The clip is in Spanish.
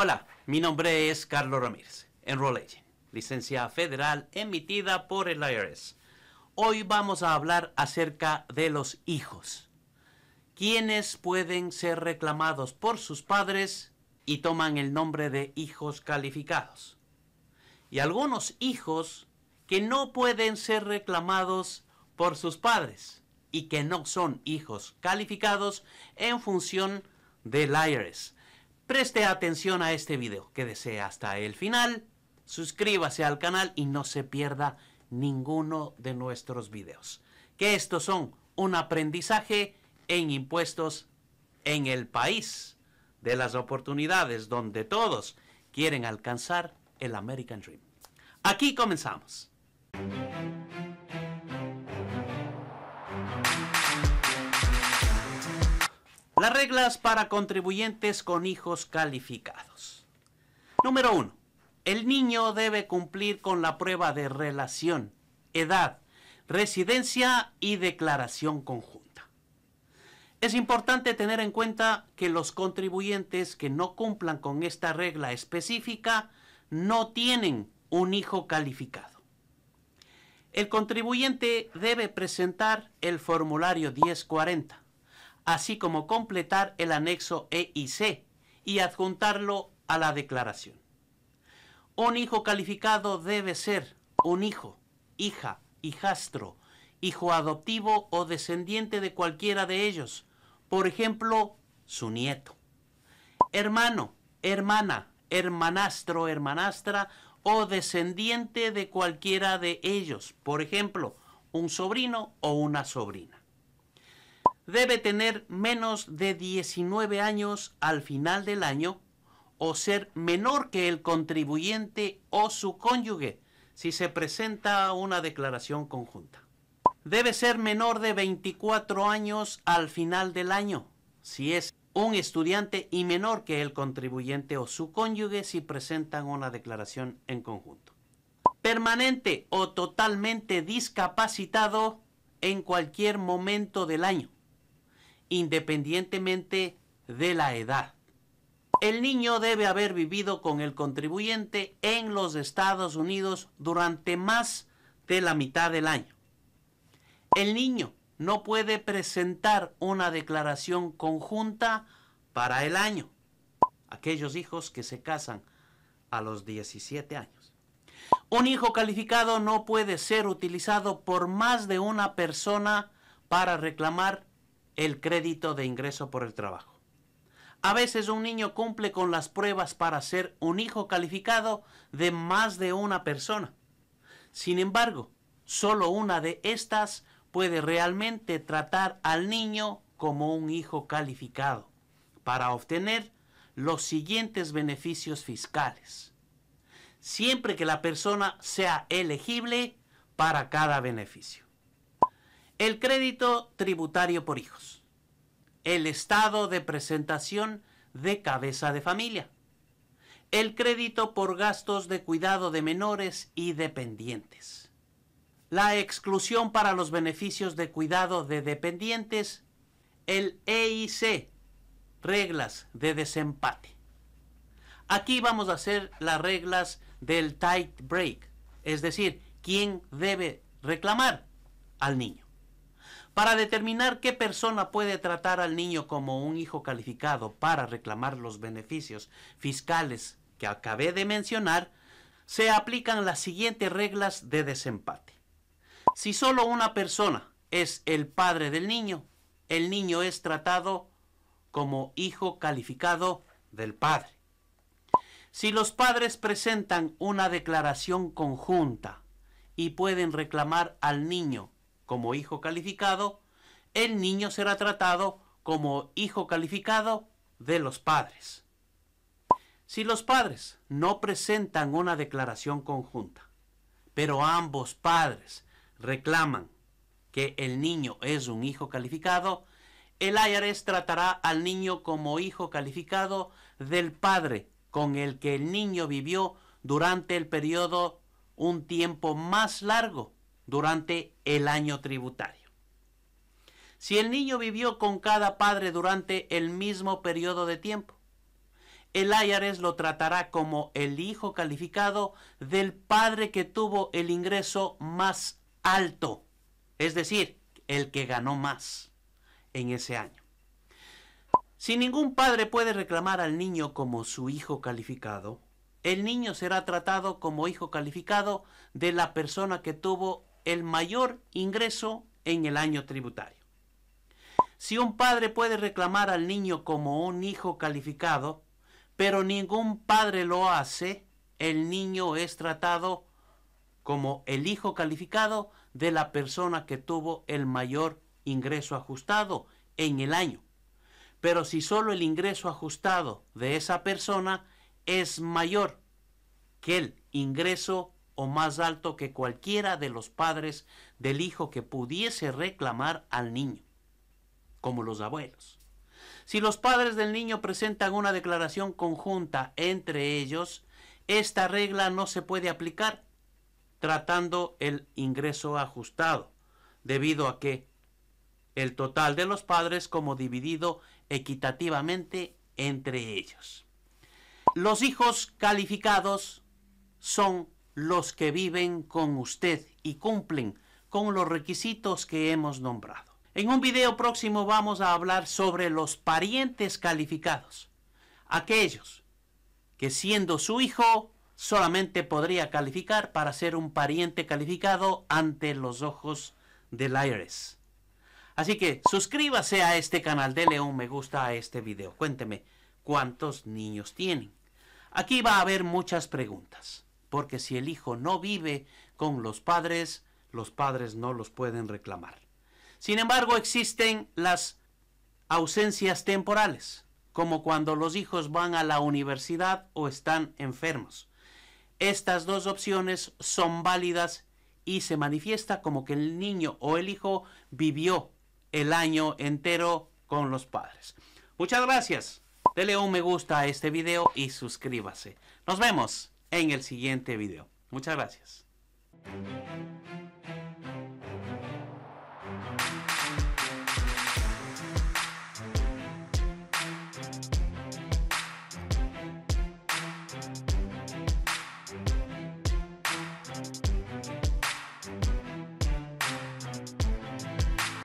Hola, mi nombre es Carlos Ramírez, Enroll Agent, licencia federal emitida por el IRS. Hoy vamos a hablar acerca de los hijos. ¿Quiénes pueden ser reclamados por sus padres y toman el nombre de hijos calificados? Y algunos hijos que no pueden ser reclamados por sus padres y que no son hijos calificados en función del IRS. Preste atención a este video, quédese hasta el final, suscríbase al canal y no se pierda ninguno de nuestros videos. Que estos son un aprendizaje en impuestos en el país de las oportunidades donde todos quieren alcanzar el American Dream. Aquí comenzamos. Las reglas para contribuyentes con hijos calificados. Número 1. El niño debe cumplir con la prueba de relación, edad, residencia y declaración conjunta. Es importante tener en cuenta que los contribuyentes que no cumplan con esta regla específica no tienen un hijo calificado. El contribuyente debe presentar el formulario 1040 así como completar el anexo E y C y adjuntarlo a la declaración. Un hijo calificado debe ser un hijo, hija, hijastro, hijo adoptivo o descendiente de cualquiera de ellos, por ejemplo, su nieto. Hermano, hermana, hermanastro, hermanastra o descendiente de cualquiera de ellos, por ejemplo, un sobrino o una sobrina debe tener menos de 19 años al final del año o ser menor que el contribuyente o su cónyuge si se presenta una declaración conjunta. Debe ser menor de 24 años al final del año si es un estudiante y menor que el contribuyente o su cónyuge si presentan una declaración en conjunto. Permanente o totalmente discapacitado en cualquier momento del año independientemente de la edad. El niño debe haber vivido con el contribuyente en los Estados Unidos durante más de la mitad del año. El niño no puede presentar una declaración conjunta para el año. Aquellos hijos que se casan a los 17 años. Un hijo calificado no puede ser utilizado por más de una persona para reclamar el crédito de ingreso por el trabajo. A veces un niño cumple con las pruebas para ser un hijo calificado de más de una persona. Sin embargo, solo una de estas puede realmente tratar al niño como un hijo calificado para obtener los siguientes beneficios fiscales, siempre que la persona sea elegible para cada beneficio. El crédito tributario por hijos. El estado de presentación de cabeza de familia. El crédito por gastos de cuidado de menores y dependientes. La exclusión para los beneficios de cuidado de dependientes. El EIC. Reglas de desempate. Aquí vamos a hacer las reglas del tight break. Es decir, quién debe reclamar al niño para determinar qué persona puede tratar al niño como un hijo calificado para reclamar los beneficios fiscales que acabé de mencionar, se aplican las siguientes reglas de desempate. Si solo una persona es el padre del niño, el niño es tratado como hijo calificado del padre. Si los padres presentan una declaración conjunta y pueden reclamar al niño como hijo calificado, el niño será tratado como hijo calificado de los padres. Si los padres no presentan una declaración conjunta, pero ambos padres reclaman que el niño es un hijo calificado, el IRS tratará al niño como hijo calificado del padre con el que el niño vivió durante el periodo un tiempo más largo durante el año tributario. Si el niño vivió con cada padre durante el mismo periodo de tiempo, el ayares lo tratará como el hijo calificado del padre que tuvo el ingreso más alto, es decir, el que ganó más en ese año. Si ningún padre puede reclamar al niño como su hijo calificado, el niño será tratado como hijo calificado de la persona que tuvo el mayor ingreso en el año tributario. Si un padre puede reclamar al niño como un hijo calificado, pero ningún padre lo hace, el niño es tratado como el hijo calificado de la persona que tuvo el mayor ingreso ajustado en el año. Pero si solo el ingreso ajustado de esa persona es mayor que el ingreso o más alto que cualquiera de los padres del hijo que pudiese reclamar al niño, como los abuelos. Si los padres del niño presentan una declaración conjunta entre ellos, esta regla no se puede aplicar, tratando el ingreso ajustado, debido a que el total de los padres como dividido equitativamente entre ellos. Los hijos calificados son los que viven con usted y cumplen con los requisitos que hemos nombrado. En un video próximo vamos a hablar sobre los parientes calificados, aquellos que siendo su hijo solamente podría calificar para ser un pariente calificado ante los ojos del IRS. Así que suscríbase a este canal, de león me gusta a este video. Cuénteme cuántos niños tienen. Aquí va a haber muchas preguntas porque si el hijo no vive con los padres, los padres no los pueden reclamar. Sin embargo, existen las ausencias temporales, como cuando los hijos van a la universidad o están enfermos. Estas dos opciones son válidas y se manifiesta como que el niño o el hijo vivió el año entero con los padres. Muchas gracias. Dele un me gusta a este video y suscríbase. Nos vemos en el siguiente video. Muchas gracias.